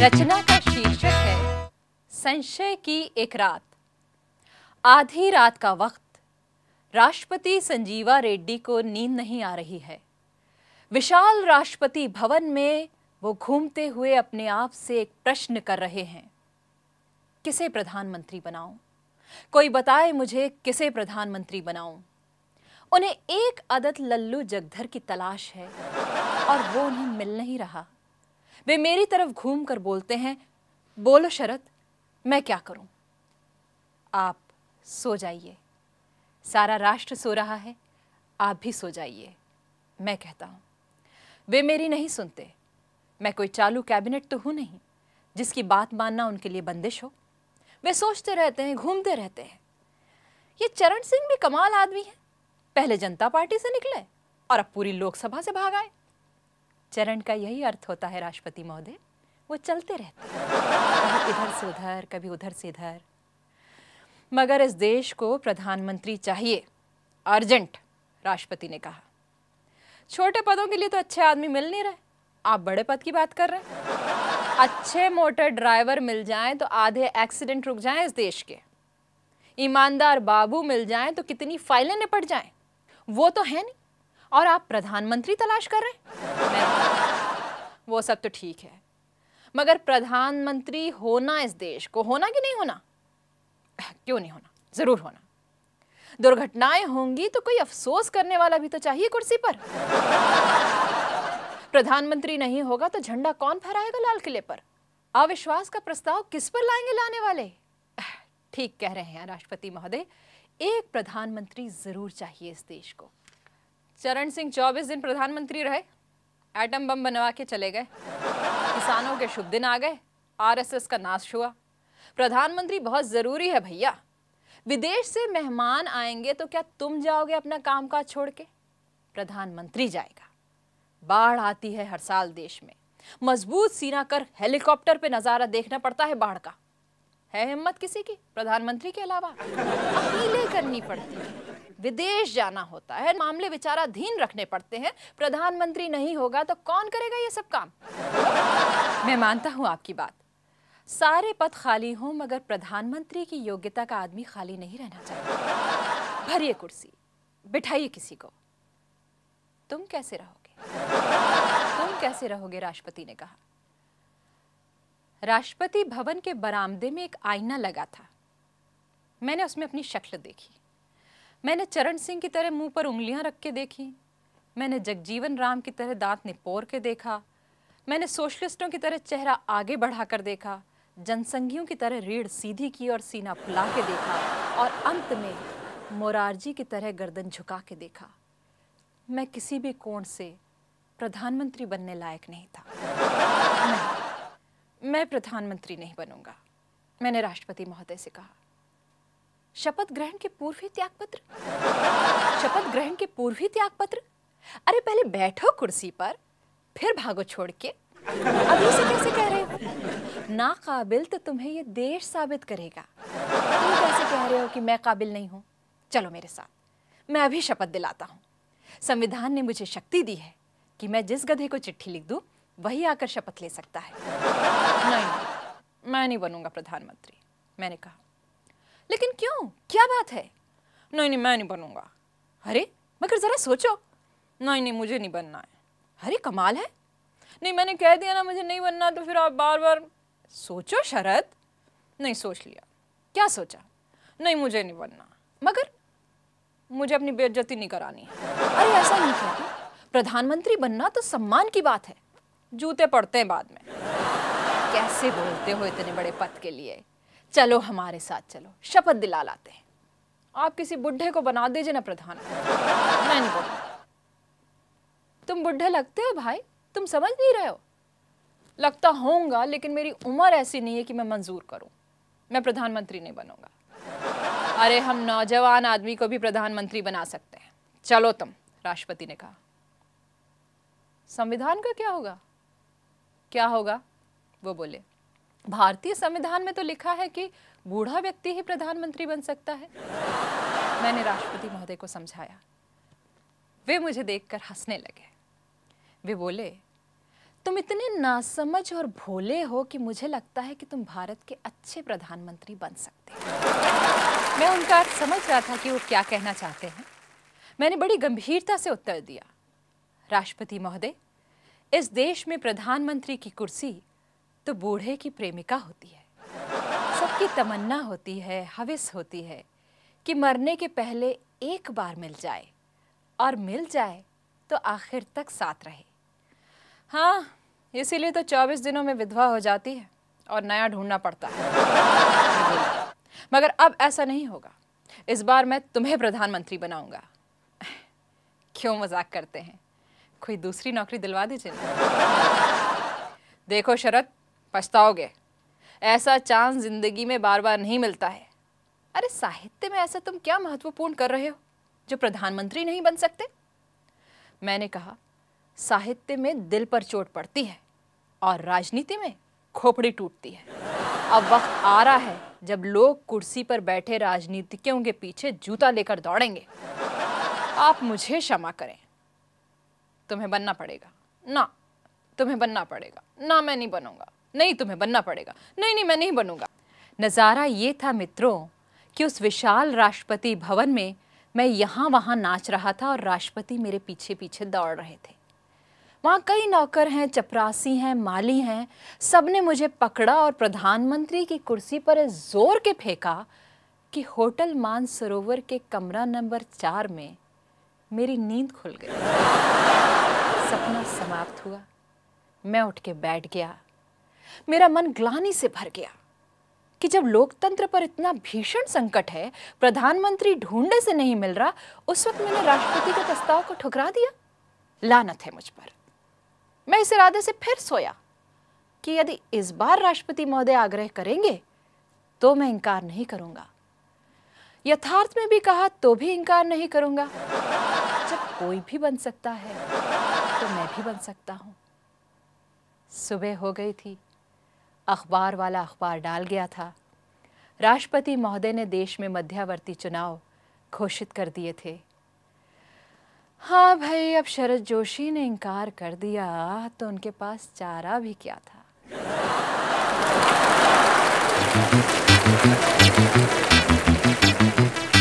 रचना का शीर्षक है संशय की एक रात आधी रात का वक्त राष्ट्रपति संजीवा रेड्डी को नींद नहीं आ रही है विशाल राष्ट्रपति भवन में वो घूमते हुए अपने आप से एक प्रश्न कर रहे हैं किसे प्रधानमंत्री बनाऊं कोई बताए मुझे किसे प्रधानमंत्री बनाऊं उन्हें एक आदत लल्लू जगधर की तलाश है और वो उन्हें मिल नहीं रहा वे मेरी तरफ घूम कर बोलते हैं बोलो शरद मैं क्या करूं आप सो जाइए सारा राष्ट्र सो रहा है आप भी सो जाइए मैं कहता हूं वे मेरी नहीं सुनते मैं कोई चालू कैबिनेट तो हूं नहीं जिसकी बात मानना उनके लिए बंदिश हो वे सोचते रहते हैं घूमते रहते हैं ये चरण सिंह भी कमाल आदमी है पहले जनता पार्टी से निकले और अब पूरी लोकसभा से भाग आए चरण का यही अर्थ होता है राष्ट्रपति महोदय वो चलते रहते इधर से उधर कभी उधर से इधर मगर इस देश को प्रधानमंत्री चाहिए अर्जेंट राष्ट्रपति ने कहा छोटे पदों के लिए तो अच्छे आदमी मिल नहीं रहे आप बड़े पद की बात कर रहे हैं अच्छे मोटर ड्राइवर मिल जाएं तो आधे एक्सीडेंट रुक जाएं इस देश के ईमानदार बाबू मिल जाएं तो कितनी फाइलें निपट जाएं वो तो है नहीं और आप प्रधानमंत्री तलाश कर रहे हैं वो सब तो ठीक है मगर प्रधानमंत्री होना इस देश को होना कि नहीं होना क्यों नहीं होना जरूर होना दुर्घटनाएं होंगी तो कोई अफसोस करने वाला भी तो चाहिए कुर्सी पर प्रधानमंत्री नहीं होगा तो झंडा कौन फहराएगा लाल किले पर अविश्वास का प्रस्ताव किस पर लाएंगे लाने वाले ठीक कह रहे हैं राष्ट्रपति महोदय एक प्रधानमंत्री जरूर चाहिए इस देश को चरण सिंह चौबीस दिन प्रधानमंत्री रहे एटम बम बनवा के चले गए किसानों के शुभ दिन आ गए आरएसएस का नाश हुआ प्रधानमंत्री बहुत ज़रूरी है भैया विदेश से मेहमान आएंगे तो क्या तुम जाओगे अपना काम काज छोड़ के प्रधानमंत्री जाएगा बाढ़ आती है हर साल देश में मजबूत सीना कर हेलीकॉप्टर पे नज़ारा देखना पड़ता है बाढ़ का है हिम्मत किसी की प्रधानमंत्री के अलावा अपीलें करनी पड़ती है विदेश जाना होता है मामले विचाराधीन रखने पड़ते हैं प्रधानमंत्री नहीं होगा तो कौन करेगा ये सब काम मैं मानता हूँ आपकी बात सारे पद खाली हों मगर प्रधानमंत्री की योग्यता का आदमी खाली नहीं रहना चाहिए भरिए कुर्सी बिठाइए किसी को तुम कैसे रहोगे तुम कैसे रहोगे राष्ट्रपति ने कहा राष्ट्रपति भवन के बरामदे में एक आईना लगा था मैंने उसमें अपनी शक्ल देखी मैंने चरण सिंह की तरह मुंह पर उंगलियां रख के देखी मैंने जगजीवन राम की तरह दांत निपोर के देखा मैंने सोशलिस्टों की तरह चेहरा आगे बढ़ाकर देखा जनसंघियों की तरह रीढ़ सीधी की और सीना फुला के देखा और अंत में मोरारजी की तरह गर्दन झुका के देखा मैं किसी भी कोण से प्रधानमंत्री बनने लायक नहीं था मैं प्रधानमंत्री नहीं बनूंगा मैंने राष्ट्रपति महोदय से कहा शपथ ग्रहण के पूर्व ही त्यागपत्र शपथ ग्रहण के पूर्व ही त्यागपत्र अरे पहले बैठो कुर्सी पर फिर भागो छोड़ के कैसे कह रहे हो नाकाबिल तो तुम्हें ये देश साबित करेगा तुम कैसे कह रहे हो कि मैं काबिल नहीं हूं चलो मेरे साथ मैं अभी शपथ दिलाता हूं संविधान ने मुझे शक्ति दी है कि मैं जिस गधे को चिट्ठी लिख दू वही आकर शपथ ले सकता है नहीं मैं नहीं बनूंगा प्रधानमंत्री मैंने कहा लेकिन क्यों क्या बात है नहीं नहीं मैं नहीं बनूंगा अरे मगर ज़रा सोचो नहीं नहीं मुझे नहीं बनना है अरे कमाल है नहीं मैंने कह दिया ना मुझे नहीं बनना तो फिर आप बार बार सोचो शरद नहीं सोच लिया क्या सोचा नहीं मुझे नहीं बनना मगर मुझे अपनी बेइज्जती नहीं करानी है अरे ऐसा नहीं प्रधानमंत्री बनना तो सम्मान की बात है जूते पड़ते हैं बाद में कैसे बोलते हो इतने बड़े पद के लिए चलो हमारे साथ चलो शपथ दिला लाते हैं आप किसी बुढ़े को बना दीजिए ना प्रधान मैं तुम बुढ़े लगते हो भाई तुम समझ नहीं रहे हो लगता होऊंगा लेकिन मेरी उम्र ऐसी नहीं है कि मैं मंजूर करूं मैं प्रधानमंत्री नहीं बनूंगा अरे हम नौजवान आदमी को भी प्रधानमंत्री बना सकते हैं चलो तुम राष्ट्रपति ने कहा संविधान का क्या होगा क्या होगा वो बोले भारतीय संविधान में तो लिखा है कि बूढ़ा व्यक्ति ही प्रधानमंत्री बन सकता है मैंने राष्ट्रपति महोदय को समझाया वे मुझे देखकर हंसने लगे वे बोले तुम इतने नासमझ और भोले हो कि मुझे लगता है कि तुम भारत के अच्छे प्रधानमंत्री बन सकते हो मैं उनका अर्थ समझ रहा था कि वो क्या कहना चाहते हैं मैंने बड़ी गंभीरता से उत्तर दिया राष्ट्रपति महोदय इस देश में प्रधानमंत्री की कुर्सी तो बूढ़े की प्रेमिका होती है सबकी तमन्ना होती है हविस होती है कि मरने के पहले एक बार मिल जाए और मिल जाए तो आखिर तक साथ रहे हाँ इसीलिए तो 24 दिनों में विधवा हो जाती है और नया ढूंढना पड़ता है मगर अब ऐसा नहीं होगा इस बार मैं तुम्हें प्रधानमंत्री बनाऊंगा क्यों मजाक करते हैं कोई दूसरी नौकरी दिलवा दीजिए देखो शरद पछताओगे ऐसा चांस जिंदगी में बार बार नहीं मिलता है अरे साहित्य में ऐसा तुम क्या महत्वपूर्ण कर रहे हो जो प्रधानमंत्री नहीं बन सकते मैंने कहा साहित्य में दिल पर चोट पड़ती है और राजनीति में खोपड़ी टूटती है अब वक्त आ रहा है जब लोग कुर्सी पर बैठे राजनीतिकों के पीछे जूता लेकर दौड़ेंगे आप मुझे क्षमा करें तुम्हें बनना पड़ेगा ना तुम्हें बनना पड़ेगा ना मैं नहीं बनूंगा नहीं तुम्हें बनना पड़ेगा नहीं नहीं मैं नहीं बनूंगा नज़ारा ये था मित्रों कि उस विशाल राष्ट्रपति भवन में मैं यहाँ वहाँ नाच रहा था और राष्ट्रपति मेरे पीछे पीछे दौड़ रहे थे वहाँ कई नौकर हैं चपरासी हैं माली हैं सब ने मुझे पकड़ा और प्रधानमंत्री की कुर्सी पर जोर के फेंका कि होटल मानसरोवर के कमरा नंबर चार में मेरी नींद खुल गई सपना समाप्त हुआ मैं उठ के बैठ गया मेरा मन ग्लानी से भर गया कि जब लोकतंत्र पर इतना भीषण संकट है प्रधानमंत्री ढूंढे से नहीं मिल रहा उस वक्त मैंने राष्ट्रपति के प्रस्ताव को ठुकरा दिया लानत है मुझ पर मैं इस इरादे से फिर सोया कि यदि इस बार राष्ट्रपति महोदय आग्रह करेंगे तो मैं इंकार नहीं करूंगा यथार्थ में भी कहा तो भी इंकार नहीं करूंगा कोई भी बन सकता है तो मैं भी बन सकता हूँ सुबह हो गई थी अखबार वाला अखबार डाल गया था राष्ट्रपति महोदय ने देश में मध्यावर्ती चुनाव घोषित कर दिए थे हाँ भाई अब शरद जोशी ने इनकार कर दिया तो उनके पास चारा भी क्या था